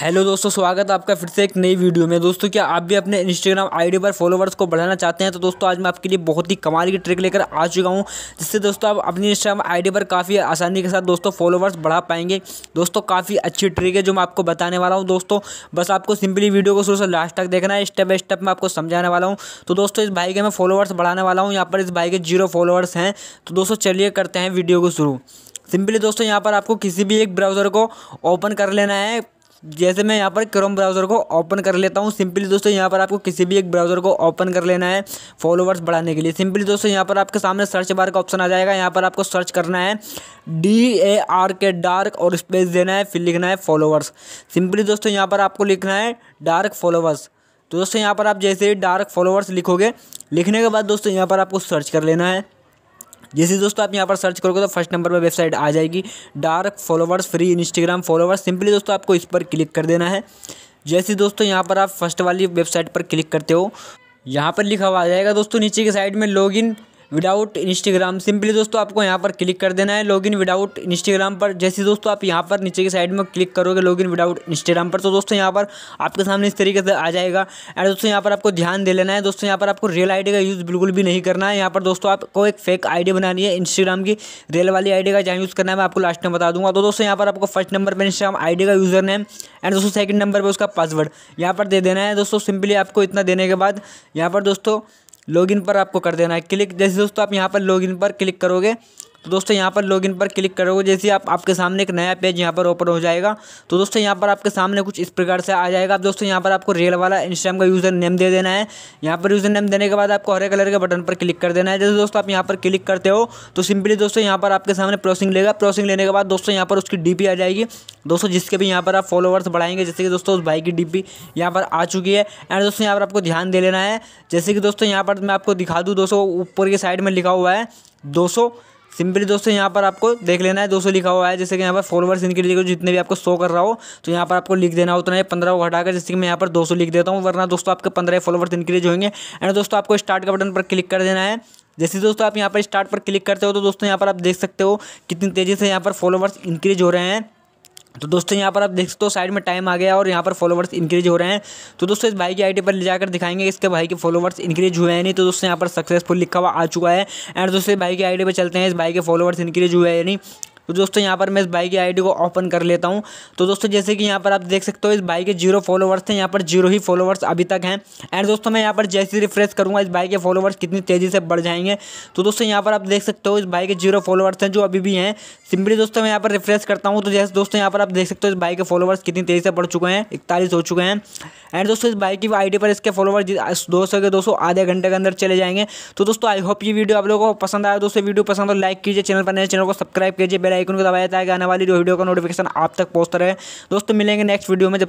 hello दोस्तों स्वागत है आपका फिर से एक नई वीडियो में दोस्तों क्या आप भी अपने इंस्टाग्राम आईडी पर फॉलोवर्स को बढ़ाना चाहते हैं तो दोस्तों आज मैं आपके लिए बहुत ही कमाल की ट्रिक लेकर आ चुका हूं जिससे दोस्तों आप अपनी इंस्टाग्राम आईडी पर काफ़ी आसानी के साथ दोस्तों फॉलोवर्स बढ़ा पाएंगे दोस्तों काफ़ी अच्छी ट्रिक है जो मैं आपको बताने वाला हूँ दोस्तों बस आपको सिंपली वीडियो को शुरू से लास्ट तक देखना है स्टेप बाई स्टेप मैं आपको समझाने वाला हूँ तो दोस्तों इस भाई के मैं फॉलोवर्स बढ़ाने वाला हूँ यहाँ पर इस भाई के जीरो फॉलोअर्स हैं तो दोस्तों चलिए करते हैं वीडियो को शुरू सिंपली दोस्तों यहाँ पर आपको किसी भी एक ब्राउज़र को ओपन कर लेना है जैसे मैं यहाँ पर क्रोम ब्राउज़र को ओपन कर लेता हूँ सिंपली दोस्तों यहाँ पर आपको किसी भी एक ब्राउज़र को ओपन कर लेना है फॉलोवर्स बढ़ाने के लिए सिंपली दोस्तों यहाँ पर आपके सामने सर्च बार का ऑप्शन आ जाएगा यहाँ पर आपको सर्च करना है D A R K dark और स्पेस देना है फिर लिखना है फॉलोवर्स सिंपली दोस्तों यहाँ पर आपको लिखना है डार्क फॉलोवर्स तो दोस्तों यहाँ पर आप जैसे ही डार्क फॉलोवर्स लिखोगे लिखने के बाद दोस्तों यहाँ पर आपको सर्च कर लेना है जैसे दोस्तों आप यहाँ पर सर्च करोगे तो फर्स्ट नंबर पर वेबसाइट आ जाएगी dark followers free Instagram followers simply दोस्तों आपको इस पर क्लिक कर देना है जैसे दोस्तों यहाँ पर आप फर्स्ट वाली वेबसाइट पर क्लिक करते हो यहाँ पर लिखा हुआ आ जाएगा दोस्तों नीचे के साइड में लॉगिन विदाउट इंस्टाग्राम सिंपली दोस्तों आपको यहाँ पर क्लिक कर देना है लॉगिन विदाउट इंस्टाग्राम पर जैसे दोस्तों आप यहाँ पर नीचे की साइड में क्लिक करोगे लॉगिन विदाउट इंस्टाग्राम पर तो दोस्तों यहाँ पर आपके सामने इस तरीके से आ जाएगा एंड दोस्तों यहाँ पर आपको ध्यान दे लेना है दोस्तों यहाँ पर आपको रियल आईडी का यूज़ बिल्कुल भी नहीं करना है यहाँ पर दोस्तों आपको एक फेक आईडी बनानी है इंस्टाग्राम की रियल वाली आईडी का जहाँ यूज़ करना है मैं आपको लास्ट में बता दूंगा तो दोस्तों यहाँ पर आपको फर्स्ट नंबर पर इंस्टाग्राम आईडी का यूज़र नेम एंड दोस्तों सेकंड नंबर पर उसका पासवर्ड यहाँ पर दे देना है दोस्तों सिंपली आपको इतना देने के बाद यहाँ पर दोस्तों लॉगिन पर आपको कर देना है क्लिक जैसे दोस्तों आप यहाँ पर लॉगिन पर क्लिक करोगे तो दोस्तों यहाँ पर लॉगिन पर क्लिक करोगे जैसे आप आपके सामने एक नया पेज यहाँ पर ओपन हो जाएगा तो दोस्तों यहाँ पर आपके सामने कुछ इस प्रकार से आ जाएगा आप दोस्तों यहाँ पर आपको रेल वाला इंस्टाग्राम का यूज़र नेम दे देना है यहाँ पर यूज़र नेम देने के बाद आपको हरे कलर के बटन पर क्लिक कर देना है जैसे दोस्तों आप यहाँ पर क्लिक करते हो तो सिंपली दोस्तों यहाँ पर आपके सामने प्रोसिंग लेगा प्रोसिंग लेने के बाद दोस्तों यहाँ पर उसकी डी आ जाएगी दोस्तों जिसके भी यहाँ पर आप फॉलोवर्स बढ़ाएंगे जैसे कि दोस्तों उस भाई की डी यहाँ पर आ चुकी है एंड दोस्तों यहाँ पर आपको ध्यान दे लेना है जैसे कि दोस्तों यहाँ पर मैं आपको दिखा दूँ दोस्तों ऊपर की साइड में लिखा हुआ है दोस्तों सिंपली दोस्तों यहाँ पर आपको देख लेना है दोस्तों लिखा हुआ है जैसे कि यहाँ पर फॉलोवर्स इनके लिए जितने भी आपको शो कर रहा हो तो यहाँ पर आपको लिख देना उतना ही पंद्रह को हटाकर जैसे कि मैं यहाँ पर 200 लिख देता हूँ वरना दोस्तों आपके पंद्रह फॉलोवर्स इंक्रीज होंगे एंड दोस्तों आपको स्टार्ट का बटन पर क्लिक कर देना है जैसे दोस्तों आप यहाँ पर स्टार्ट पर क्लिक करते हो तो दोस्तों यहाँ पर आप देख सकते हो कितनी तेज़ी से यहाँ पर फॉलोवर्स इंक्रीज हो रहे हैं तो दोस्तों यहाँ पर आप देख सकते हो साइड में टाइम आ गया और यहाँ पर फॉलोवर्स इंक्रीज हो रहे हैं तो दोस्तों इस भाई की आईडी पर ले जाकर दिखाएंगे इसके भाई के फॉलोवर्स इंक्रीज हुए हैं नहीं तो दोस्तों यहाँ पर सक्सेसफुल लिखा हुआ आ चुका है एंड दोस्तों भाई की आईडी पर चलते हैं इस भाई के फॉलोवर्स इंक्रीज हुए हैं नहीं तो दोस्तों यहाँ पर मैं इस भाई की आईडी को ओपन कर लेता हूँ तो दोस्तों जैसे कि यहाँ पर आप देख सकते हो इस भाई के जीरो फॉलोवर्स हैं यहाँ पर जीरो ही फॉलोवर्स अभी तक हैं एंड दोस्तों मैं यहाँ पर जैसे रिफ्रेश करूँगा इस भाई के फॉलोवर्स कितनी तेज़ी से बढ़ जाएंगे तो दोस्तों यहाँ पर आप देख सकते हो इस भाई के जीरो फॉलोवर्स हैं जो अभी भी हैं सिंपली दोस्तों मैं यहाँ पर रिफ्रेश करता हूँ तो जैसे दोस्तों यहाँ पर आप देख सकते हो इस भाई के फॉलोवर्स कितनी तेज़ी से बढ़ चुके हैं इकतालीस हो चुके हैं एंड दोस्तों इस भाई की आई पर इसके फॉलोवर्स दो सौ के दो आधे घंटे के अंदर चले जाएंगे तो दोस्तों आई होप ये वीडियो आप लोगों को पसंद आया दोस्तों वीडियो पसंद हो लाइक कीजिए चैनल पर नए चैनल को सब्सक्राइब कीजिए बेल आइकन को दबाया जाएगा आने वाली वीडियो का नोटिफिकेशन आप तक पहुंचता रहे दोस्तों मिलेंगे नेक्स्ट वीडियो में जब